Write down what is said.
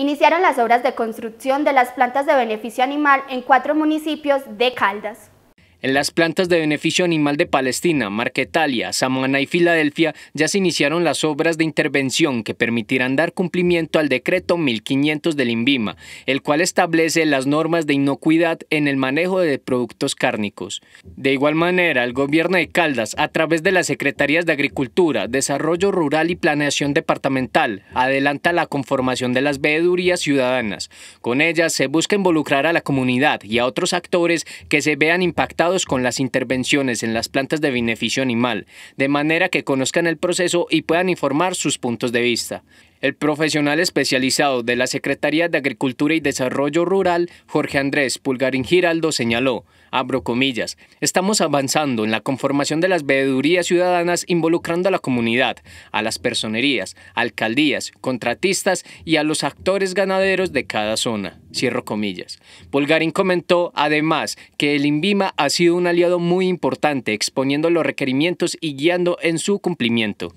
iniciaron las obras de construcción de las plantas de beneficio animal en cuatro municipios de Caldas. En las plantas de beneficio animal de Palestina, Marquetalia, Samoana y Filadelfia ya se iniciaron las obras de intervención que permitirán dar cumplimiento al decreto 1500 del INVIMA, el cual establece las normas de inocuidad en el manejo de productos cárnicos. De igual manera, el gobierno de Caldas, a través de las Secretarías de Agricultura, Desarrollo Rural y Planeación Departamental, adelanta la conformación de las veedurías ciudadanas. Con ellas se busca involucrar a la comunidad y a otros actores que se vean impactados con las intervenciones en las plantas de beneficio animal, de manera que conozcan el proceso y puedan informar sus puntos de vista. El profesional especializado de la Secretaría de Agricultura y Desarrollo Rural, Jorge Andrés Pulgarín Giraldo, señaló, abro comillas, estamos avanzando en la conformación de las veedurías ciudadanas involucrando a la comunidad, a las personerías, alcaldías, contratistas y a los actores ganaderos de cada zona. Cierro comillas. Pulgarín comentó además que el INVIMA ha sido un aliado muy importante exponiendo los requerimientos y guiando en su cumplimiento.